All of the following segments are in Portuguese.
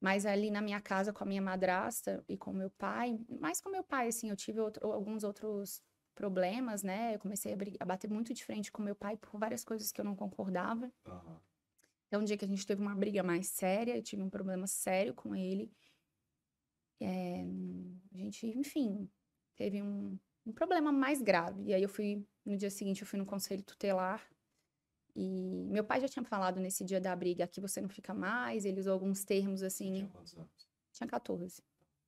Mas ali na minha casa com a minha madrasta e com meu pai, mais com meu pai, assim, eu tive outro, alguns outros problemas, né? Eu comecei a, a, bater muito de frente com meu pai por várias coisas que eu não concordava. Uhum. Então, um dia que a gente teve uma briga mais séria, eu tive um problema sério com ele. É, a gente, enfim, teve um, um problema mais grave. E aí eu fui, no dia seguinte, eu fui no conselho tutelar e meu pai já tinha falado nesse dia da briga, aqui você não fica mais, ele usou alguns termos assim. Tinha quantos anos? Tinha 14.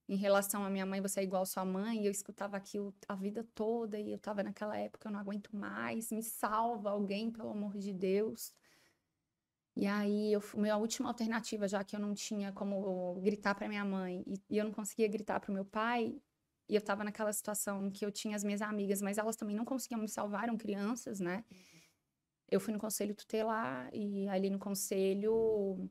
Em relação à minha mãe, você é igual à sua mãe, eu escutava aquilo a vida toda e eu tava naquela época, eu não aguento mais, me salva alguém, pelo amor de Deus. E aí, eu, minha última alternativa, já que eu não tinha como gritar para minha mãe e, e, eu não conseguia gritar para o meu pai, e eu estava naquela situação que eu tinha as minhas amigas, mas elas também não conseguiam me salvar, eram crianças, né? Uhum eu fui no conselho tutelar e ali no conselho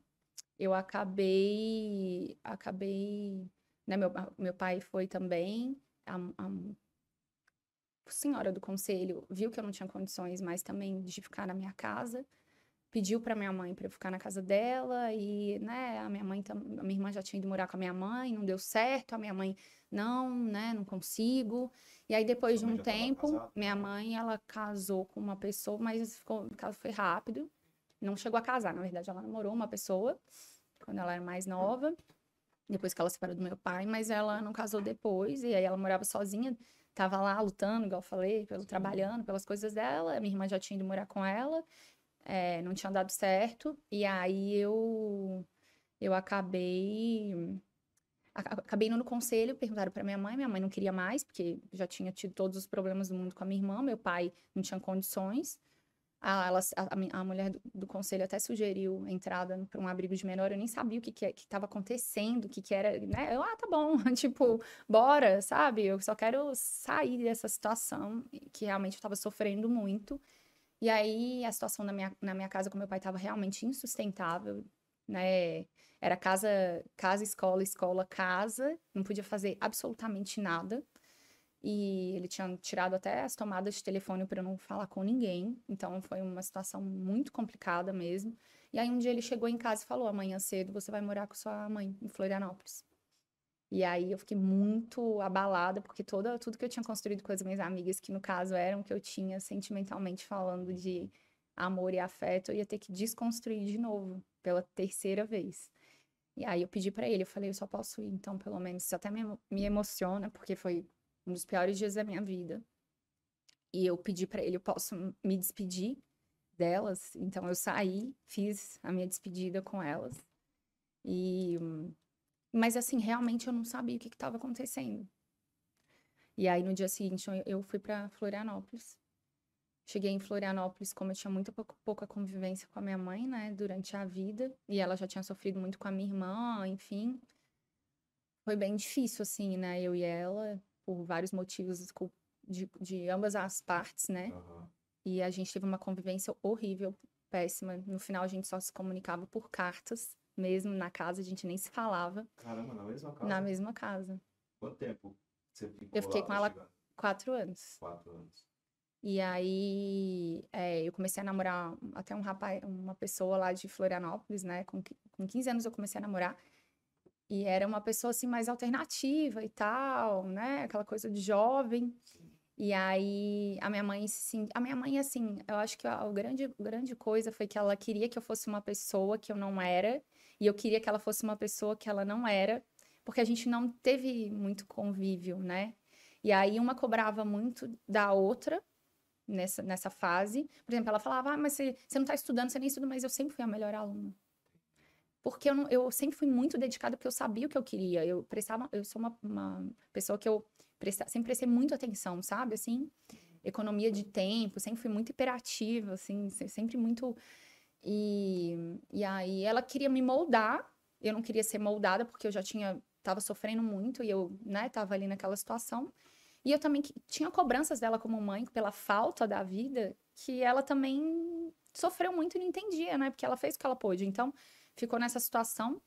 eu acabei acabei né, meu, meu pai foi também a, a, senhora do conselho viu que eu não tinha condições mais também de ficar na minha casa pediu para minha mãe para eu ficar na casa dela e, né, a minha mãe, a minha irmã já tinha ido morar com a minha mãe, não deu certo, a minha mãe não, né, não consigo. E aí depois Sua de um tempo, minha mãe, ela casou com uma pessoa, mas ficou, foi rápido. Não chegou a casar, na verdade ela namorou uma pessoa quando ela era mais nova, depois que ela se separou do meu pai, mas ela não casou depois e aí ela morava sozinha. Tava lá lutando, igual eu falei, pelo trabalhando, pelas coisas dela. A minha irmã já tinha ido morar com ela é, não tinha dado certo. E aí eu, eu acabei. Acabei indo no conselho, perguntaram para minha mãe, minha mãe não queria mais, porque já tinha tido todos os problemas do mundo com a minha irmã, meu pai não tinha condições. A, ela, a, a mulher do, do, conselho até sugeriu a entrada para um abrigo de menor, eu nem sabia o que estava que, é, que acontecendo, o que, que era, né? Eu, ah, tá bom, tipo, bora, sabe? Eu só quero sair dessa situação que realmente eu estava sofrendo muito. E aí a situação na minha, na minha casa com meu pai estava realmente insustentável, né? Era casa, casa, escola, escola, casa, não podia fazer absolutamente nada. E ele tinha tirado até as tomadas de telefone para não falar com ninguém. Então foi uma situação muito complicada mesmo. E aí um dia ele chegou em casa e falou: "Amanhã cedo você vai morar com sua mãe em Florianópolis". E aí eu fiquei muito abalada, porque toda, tudo que eu tinha construído com as minhas amigas, que no caso eram que eu tinha sentimentalmente falando de amor e afeto, eu ia ter que desconstruir de novo, pela terceira vez. E aí eu pedi para ele, eu falei, eu só posso ir, então pelo menos, isso até me, me emociona, porque foi um dos piores dias da minha vida. E eu pedi para ele, eu posso me despedir delas, então eu saí, fiz a minha despedida com elas. E hum, mas assim, realmente eu não sabia o que estava acontecendo. E aí no dia seguinte eu fui para Florianópolis. Cheguei em Florianópolis, como eu tinha muito pouca convivência com a minha mãe, né, durante a vida, e ela já tinha sofrido muito com a minha irmã, enfim. Foi bem difícil, assim, né, eu e ela, por vários motivos de, de ambas as partes, né. Uhum. E a gente teve uma convivência horrível, péssima. No final a gente só se comunicava por cartas mesmo na casa, a gente nem se falava. Caramba, na mesma casa? Na mesma casa. Quanto tempo você ficou Eu fiquei lá, com ela chegar? quatro anos. Quatro anos. E aí é, eu comecei a namorar até um rapaz, uma pessoa lá de Florianópolis, né? Com, com 15 anos eu comecei a namorar. E era uma pessoa assim mais alternativa e tal, né? Aquela coisa de jovem. Sim. E aí a minha mãe assim a minha mãe assim, eu acho que a, a grande grande coisa foi que ela queria que eu fosse uma pessoa que eu não era e eu queria que ela fosse uma pessoa que ela não era, porque a gente não teve muito convívio, né? E aí uma cobrava muito da outra nessa, nessa fase. Por exemplo, ela falava, ah, mas você, você não está estudando, você nem estuda, mas eu sempre fui a melhor aluna. Porque eu, não, eu sempre fui muito dedicada, porque eu sabia o que eu queria. Eu prestava, eu sou uma, uma pessoa que eu presta, sempre prestei muito atenção, sabe? Assim, economia de tempo, sempre fui muito hiperativa, assim, sempre muito e, e aí ela queria me moldar, eu não queria ser moldada porque eu já tinha estava sofrendo muito e eu, né, tava ali naquela situação. E eu também tinha cobranças dela como mãe pela falta da vida, que ela também sofreu muito e não entendia, né? Porque ela fez o que ela pôde. Então, ficou nessa situação.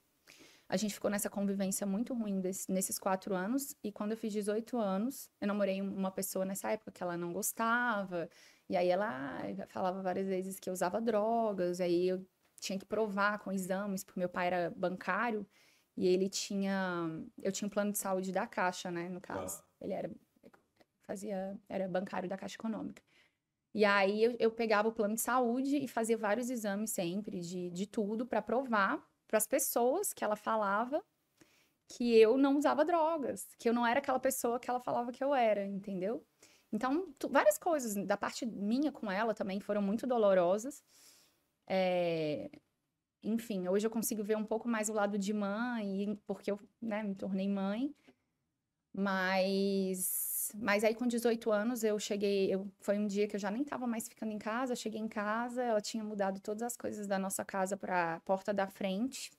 A gente ficou nessa convivência muito ruim desse, nesses quatro anos. E quando eu fiz 18 anos, eu namorei uma pessoa nessa época que ela não gostava. E aí ela falava várias vezes que eu usava drogas. E aí eu tinha que provar com exames, porque meu pai era bancário. E ele tinha. Eu tinha um plano de saúde da Caixa, né? No caso. Ah. Ele era. Fazia. Era bancário da Caixa Econômica. E aí eu, eu, pegava o plano de saúde e fazia vários exames sempre, de, de tudo, para provar para as pessoas que ela falava que eu não usava drogas, que eu não era aquela pessoa que ela falava que eu era, entendeu? Então, tu, várias coisas da parte minha com ela também foram muito dolorosas. É... Enfim, hoje eu consigo ver um pouco mais o lado de mãe, porque eu né, me tornei mãe. Mas mas aí com 18 anos eu cheguei, eu, foi um dia que eu já nem estava mais ficando em casa, eu cheguei em casa, ela tinha mudado todas as coisas da nossa casa para a porta da frente.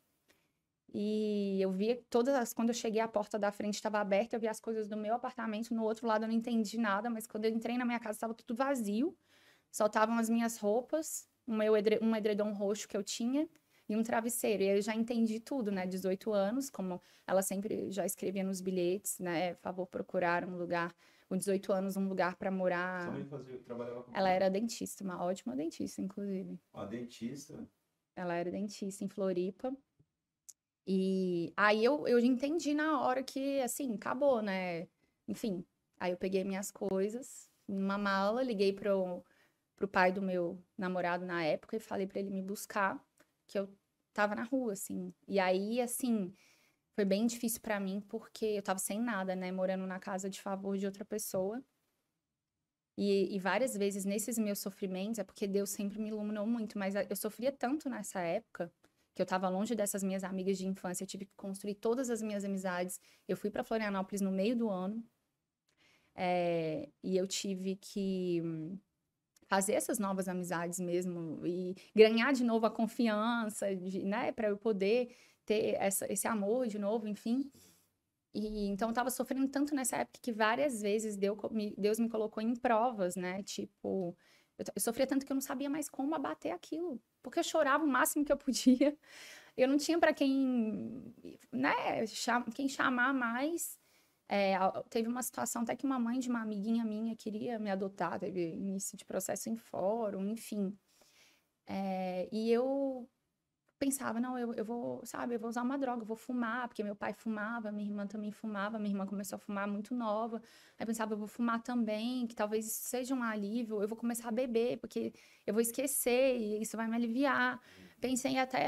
E eu via todas as quando eu cheguei a porta da frente estava aberta, eu vi as coisas do meu apartamento, no outro lado eu não entendi nada, mas quando eu entrei na minha casa estava tudo vazio. Só estavam as minhas roupas, um meu edredom roxo que eu tinha e um travesseiro. E eu já entendi tudo, né? 18 anos, como ela sempre já escrevia nos bilhetes, né? Favor procurar um lugar, com 18 anos, um lugar para morar. Sua mãe fazia, trabalhava com Ela era dentista, uma ótima dentista, inclusive. Uma dentista? Ela era dentista em Floripa. E aí eu, eu entendi na hora que, assim, acabou, né? Enfim, aí eu peguei minhas coisas, numa mala, liguei pro, pro pai do meu namorado na época e falei para ele me buscar, que eu tava na rua, assim. E aí, assim, foi bem difícil para mim, porque eu tava sem nada, né? Morando na casa de favor de outra pessoa. E, e, várias vezes nesses meus sofrimentos, é porque Deus sempre me iluminou muito, mas eu sofria tanto nessa época que eu tava longe dessas minhas amigas de infância, eu tive que construir todas as minhas amizades. Eu fui para Florianópolis no meio do ano é, e eu tive que hum, fazer essas novas amizades mesmo e ganhar de novo a confiança, de, né, para eu poder ter essa, esse amor de novo, enfim. E então eu tava sofrendo tanto nessa época que várias vezes Deus me, Deus me colocou em provas, né? Tipo, eu, eu sofria tanto que eu não sabia mais como abater aquilo, porque eu chorava o máximo que eu podia. Eu não tinha para quem, né, cham, quem chamar mais. É, teve uma situação até que uma mãe de uma amiguinha minha queria me adotar, teve início de processo em fórum, enfim. É, e eu pensava, não, eu, eu vou, sabe, eu vou usar uma droga, eu vou fumar, porque meu pai fumava, minha irmã também fumava, minha irmã começou a fumar muito nova. Aí pensava, eu vou fumar também, que talvez isso seja um alívio, eu vou começar a beber, porque eu vou esquecer e isso vai me aliviar. Uhum pensei até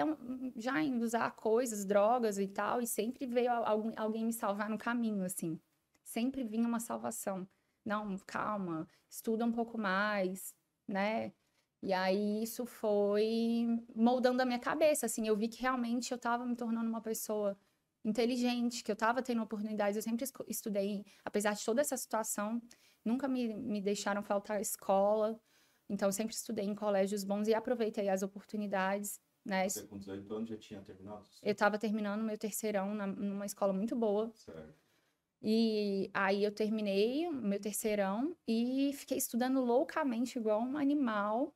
já em usar coisas, drogas e tal, e sempre veio alguém me salvar no caminho, assim. Sempre vinha uma salvação. Não, calma, estuda um pouco mais, né? E aí isso foi moldando a minha cabeça, assim, eu vi que realmente eu estava me tornando uma pessoa inteligente, que eu estava tendo oportunidades, eu sempre estudei, apesar de toda essa situação, nunca me, me deixaram faltar escola, então sempre estudei em colégios bons e aproveitei as oportunidades. Né? Você com 18 anos já tinha terminado? Eu estava terminando meu terceirão na, numa escola muito boa. Certo. E aí eu terminei meu terceirão e fiquei estudando loucamente igual um animal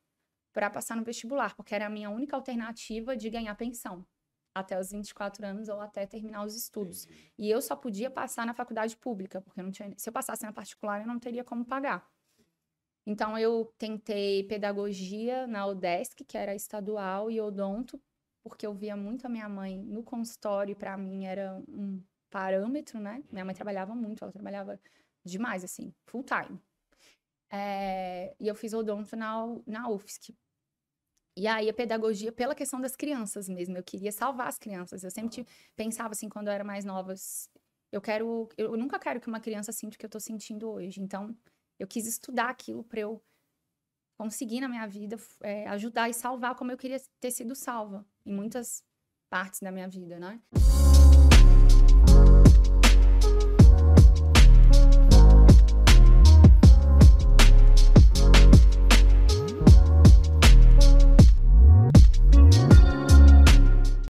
para passar no vestibular, porque era a minha única alternativa de ganhar pensão até os 24 anos ou até terminar os estudos. Entendi. E eu só podia passar na faculdade pública, porque não tinha, se eu passasse na particular eu não teria como pagar. Então, eu tentei pedagogia na UDESC, que era estadual, e odonto, porque eu via muito a minha mãe no consultório, e para mim era um parâmetro, né? Minha mãe trabalhava muito, ela trabalhava demais, assim, full time. É, e eu fiz odonto na, na UFSC. E aí a pedagogia pela questão das crianças mesmo. Eu queria salvar as crianças. Eu sempre pensava assim quando eu era mais nova, eu quero eu nunca quero que uma criança sinta o que eu tô sentindo hoje. Então, eu quis estudar aquilo para eu conseguir na minha vida é, ajudar e salvar como eu queria ter sido salva em muitas partes da minha vida, né?